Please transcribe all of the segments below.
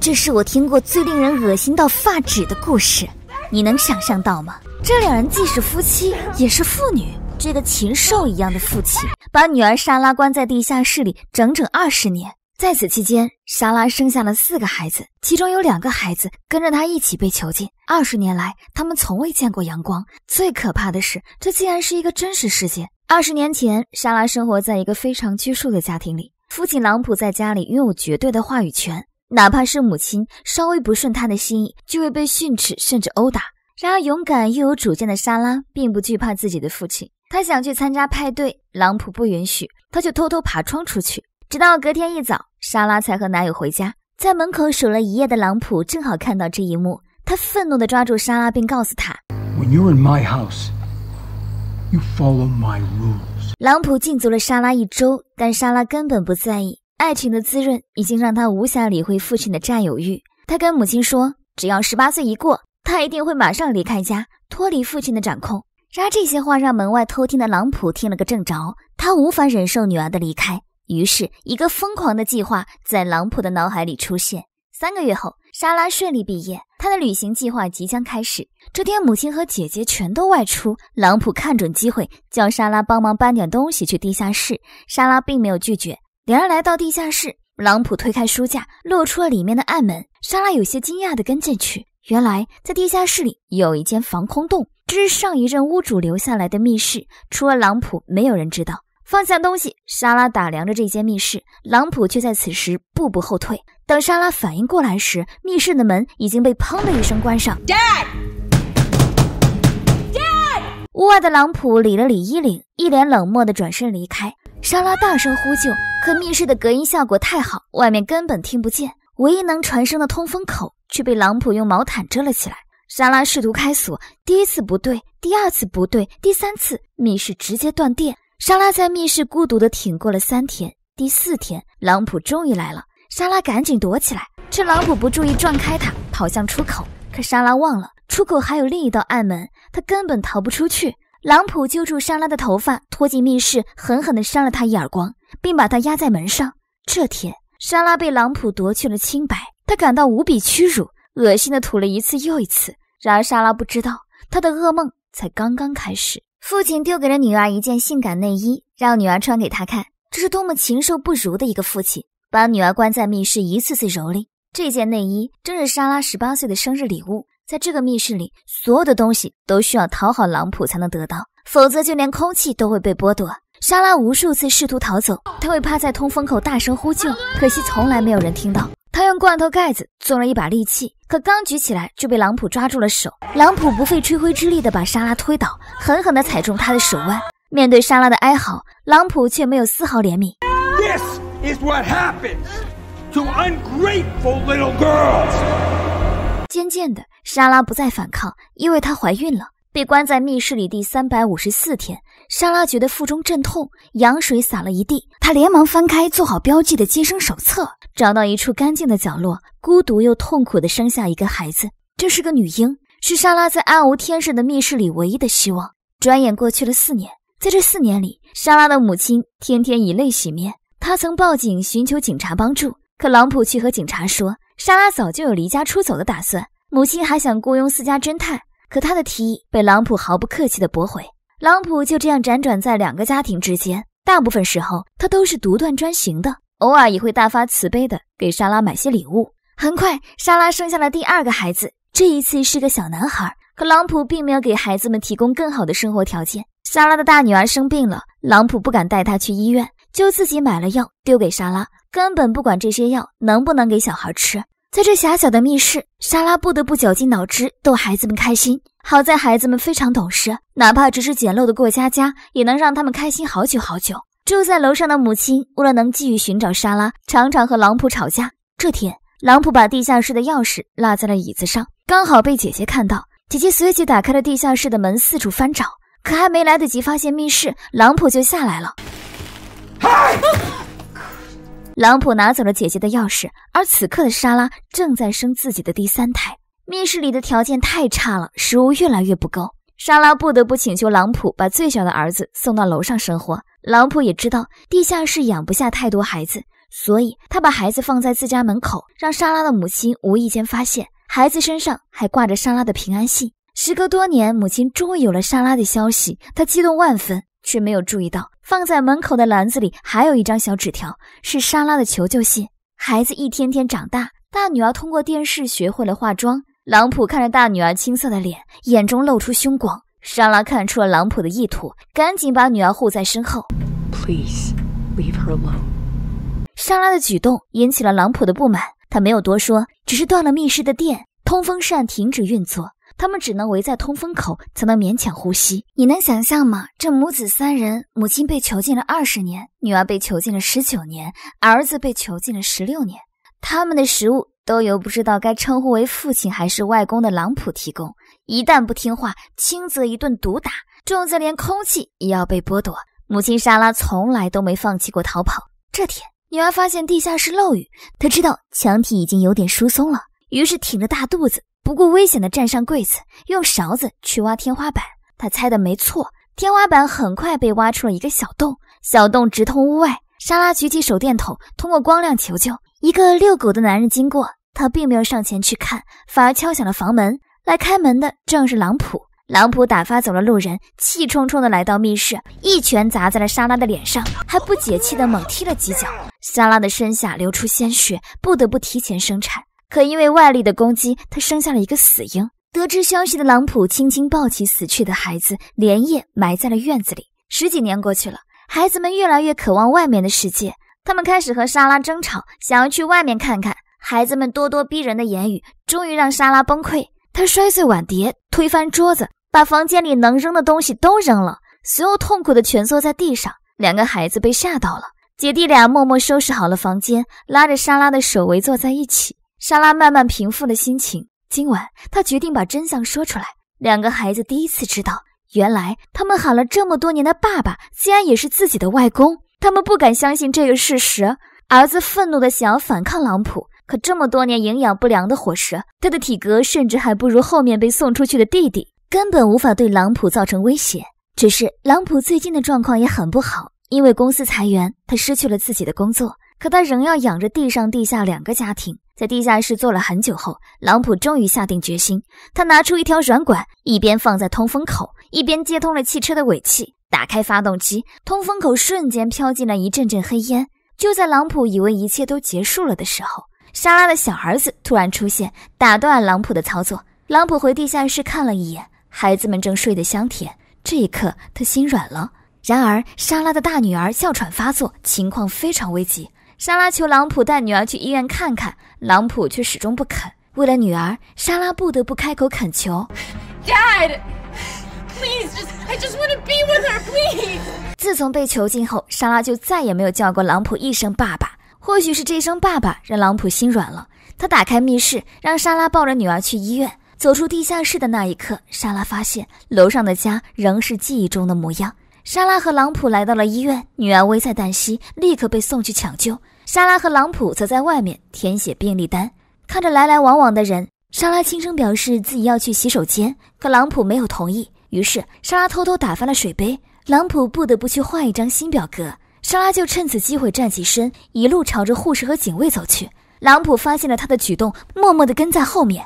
这是我听过最令人恶心到发指的故事，你能想象到吗？这两人既是夫妻，也是父女。这个禽兽一样的父亲，把女儿莎拉关在地下室里整整二十年。在此期间，莎拉生下了四个孩子，其中有两个孩子跟着她一起被囚禁。二十年来，他们从未见过阳光。最可怕的是，这竟然是一个真实事件。二十年前，莎拉生活在一个非常拘束的家庭里，父亲朗普在家里拥有绝对的话语权。哪怕是母亲稍微不顺他的心意，就会被训斥甚至殴打。然而，勇敢又有主见的莎拉并不惧怕自己的父亲。他想去参加派对，朗普不允许，他就偷偷爬窗出去。直到隔天一早，莎拉才和男友回家，在门口守了一夜的朗普正好看到这一幕，他愤怒地抓住莎拉，并告诉他：“When you're in my house, you follow my rules。”朗普禁足了莎拉一周，但莎拉根本不在意。爱情的滋润已经让他无暇理会父亲的占有欲。他跟母亲说：“只要十八岁一过，他一定会马上离开家，脱离父亲的掌控。”然而，这些话让门外偷听的朗普听了个正着。他无法忍受女儿的离开，于是，一个疯狂的计划在朗普的脑海里出现。三个月后，莎拉顺利毕业，她的旅行计划即将开始。这天，母亲和姐姐全都外出，朗普看准机会，叫莎拉帮忙搬点东西去地下室。莎拉并没有拒绝。两人来到地下室，朗普推开书架，露出了里面的暗门。莎拉有些惊讶地跟进去。原来，在地下室里有一间防空洞，这是上一任屋主留下来的密室，除了朗普，没有人知道。放下东西，莎拉打量着这间密室，朗普却在此时步步后退。等莎拉反应过来时，密室的门已经被砰的一声关上。Dad。屋外的朗普理了理衣领，一脸冷漠地转身离开。莎拉大声呼救，可密室的隔音效果太好，外面根本听不见。唯一能传声的通风口却被朗普用毛毯遮了起来。莎拉试图开锁，第一次不对，第二次不对，第三次，密室直接断电。莎拉在密室孤独地挺过了三天。第四天，朗普终于来了，莎拉赶紧躲起来，趁朗普不注意撞开他，跑向出口。可莎拉忘了出口还有另一道暗门，他根本逃不出去。朗普揪住莎拉的头发，拖进密室，狠狠地扇了她一耳光，并把她压在门上。这天，莎拉被朗普夺去了清白，她感到无比屈辱，恶心地吐了一次又一次。然而，莎拉不知道，她的噩梦才刚刚开始。父亲丢给了女儿一件性感内衣，让女儿穿给她看。这是多么禽兽不如的一个父亲！把女儿关在密室，一次次蹂躏。这件内衣正是莎拉十八岁的生日礼物。在这个密室里，所有的东西都需要讨好朗普才能得到，否则就连空气都会被剥夺。莎拉无数次试图逃走，他会趴在通风口大声呼救，可惜从来没有人听到。他用罐头盖子做了一把利器，可刚举起来就被朗普抓住了手。朗普不费吹灰之力的把莎拉推倒，狠狠的踩中他的手腕。面对莎拉的哀嚎，朗普却没有丝毫怜悯。This what to ungrateful little happens is girls 渐渐的。莎拉不再反抗，因为她怀孕了，被关在密室里第三百五十四天。莎拉觉得腹中阵痛，羊水洒了一地，她连忙翻开做好标记的接生手册，找到一处干净的角落，孤独又痛苦地生下一个孩子。这是个女婴，是莎拉在暗无天日的密室里唯一的希望。转眼过去了四年，在这四年里，莎拉的母亲天天以泪洗面。她曾报警寻求警察帮助，可朗普去和警察说，莎拉早就有离家出走的打算。母亲还想雇佣私家侦探，可他的提议被朗普毫不客气的驳回。朗普就这样辗转在两个家庭之间，大部分时候他都是独断专行的，偶尔也会大发慈悲的给莎拉买些礼物。很快，莎拉生下了第二个孩子，这一次是个小男孩。可朗普并没有给孩子们提供更好的生活条件。莎拉的大女儿生病了，朗普不敢带她去医院，就自己买了药丢给莎拉，根本不管这些药能不能给小孩吃。在这狭小的密室，莎拉不得不绞尽脑汁逗孩子们开心。好在孩子们非常懂事，哪怕只是简陋的过家家，也能让他们开心好久好久。住在楼上的母亲为了能继续寻找莎拉，常常和朗普吵架。这天，朗普把地下室的钥匙落在了椅子上，刚好被姐姐看到。姐姐随即打开了地下室的门，四处翻找，可还没来得及发现密室，朗普就下来了。朗普拿走了姐姐的钥匙，而此刻的莎拉正在生自己的第三胎。密室里的条件太差了，食物越来越不够，莎拉不得不请求朗普把最小的儿子送到楼上生活。朗普也知道地下室养不下太多孩子，所以他把孩子放在自家门口，让莎拉的母亲无意间发现，孩子身上还挂着莎拉的平安信。时隔多年，母亲终于有了莎拉的消息，她激动万分。却没有注意到，放在门口的篮子里还有一张小纸条，是莎拉的求救信。孩子一天天长大，大女儿通过电视学会了化妆。朗普看着大女儿青涩的脸，眼中露出凶光。莎拉看出了朗普的意图，赶紧把女儿护在身后。Please leave her alone。莎拉的举动引起了朗普的不满，他没有多说，只是断了密室的电，通风扇停止运作。他们只能围在通风口才能勉强呼吸，你能想象吗？这母子三人，母亲被囚禁了二十年，女儿被囚禁了十九年，儿子被囚禁了十六年。他们的食物都由不知道该称呼为父亲还是外公的朗普提供。一旦不听话，轻则一顿毒打，重则连空气也要被剥夺。母亲莎拉从来都没放弃过逃跑。这天，女儿发现地下室漏雨，她知道墙体已经有点疏松了，于是挺着大肚子。不顾危险地站上柜子，用勺子去挖天花板。他猜的没错，天花板很快被挖出了一个小洞，小洞直通屋外。莎拉举起手电筒，通过光亮求救。一个遛狗的男人经过，他并没有上前去看，反而敲响了房门。来开门的正是朗普。朗普打发走了路人，气冲冲地来到密室，一拳砸在了莎拉的脸上，还不解气地猛踢了几脚。莎拉的身下流出鲜血，不得不提前生产。可因为外力的攻击，他生下了一个死婴。得知消息的朗普轻轻抱起死去的孩子，连夜埋在了院子里。十几年过去了，孩子们越来越渴望外面的世界。他们开始和莎拉争吵，想要去外面看看。孩子们咄咄逼人的言语，终于让莎拉崩溃。她摔碎碗碟，推翻桌子，把房间里能扔的东西都扔了，所有痛苦的蜷缩在地上。两个孩子被吓到了，姐弟俩默默收拾好了房间，拉着莎拉的手围坐在一起。莎拉慢慢平复了心情。今晚，她决定把真相说出来。两个孩子第一次知道，原来他们喊了这么多年的爸爸，竟然也是自己的外公。他们不敢相信这个事实。儿子愤怒地想要反抗朗普，可这么多年营养不良的伙食，他的体格甚至还不如后面被送出去的弟弟，根本无法对朗普造成威胁。只是朗普最近的状况也很不好，因为公司裁员，他失去了自己的工作，可他仍要养着地上地下两个家庭。在地下室坐了很久后，朗普终于下定决心。他拿出一条软管，一边放在通风口，一边接通了汽车的尾气。打开发动机，通风口瞬间飘进了一阵阵黑烟。就在朗普以为一切都结束了的时候，莎拉的小儿子突然出现，打断了朗普的操作。朗普回地下室看了一眼，孩子们正睡得香甜。这一刻，他心软了。然而，莎拉的大女儿哮喘发作，情况非常危急。莎拉求朗普带女儿去医院看看，朗普却始终不肯。为了女儿，莎拉不得不开口恳求：“Dad, please, just I just want to be with her, please.” 自从被囚禁后，莎拉就再也没有叫过朗普一声爸爸。或许是这声爸爸让朗普心软了，他打开密室，让莎拉抱着女儿去医院。走出地下室的那一刻，莎拉发现楼上的家仍是记忆中的模样。莎拉和朗普来到了医院，女儿危在旦夕，立刻被送去抢救。莎拉和朗普则在外面填写病历单，看着来来往往的人，莎拉轻声表示自己要去洗手间，可朗普没有同意。于是莎拉偷偷打翻了水杯，朗普不得不去换一张新表格。莎拉就趁此机会站起身，一路朝着护士和警卫走去。朗普发现了她的举动，默默地跟在后面。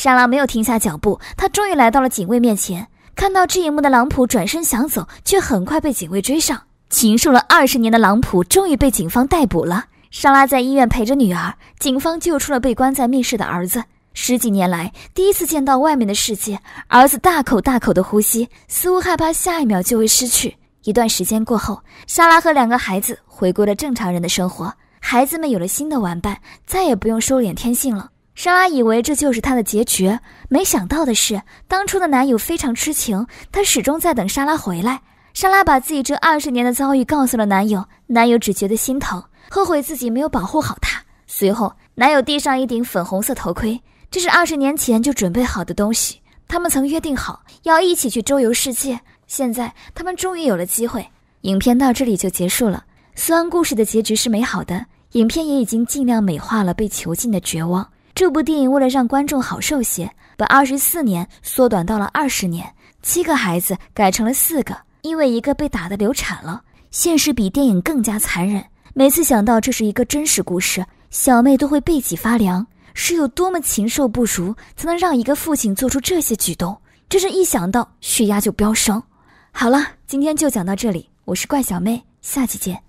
莎拉没有停下脚步，她终于来到了警卫面前。看到这一幕的朗普转身想走，却很快被警卫追上。禽兽了二十年的朗普终于被警方逮捕了。莎拉在医院陪着女儿，警方救出了被关在密室的儿子。十几年来第一次见到外面的世界，儿子大口大口的呼吸，似乎害怕下一秒就会失去。一段时间过后，莎拉和两个孩子回归了正常人的生活。孩子们有了新的玩伴，再也不用收敛天性了。莎拉以为这就是她的结局，没想到的是，当初的男友非常痴情，他始终在等莎拉回来。莎拉把自己这二十年的遭遇告诉了男友，男友只觉得心疼，后悔自己没有保护好她。随后，男友递上一顶粉红色头盔，这是二十年前就准备好的东西。他们曾约定好要一起去周游世界，现在他们终于有了机会。影片到这里就结束了。虽然故事的结局是美好的，影片也已经尽量美化了被囚禁的绝望。这部电影为了让观众好受些，把二十四年缩短到了二十年，七个孩子改成了四个，因为一个被打的流产了。现实比电影更加残忍。每次想到这是一个真实故事，小妹都会背脊发凉。是有多么禽兽不如，才能让一个父亲做出这些举动？真是一想到血压就飙升。好了，今天就讲到这里。我是怪小妹，下期见。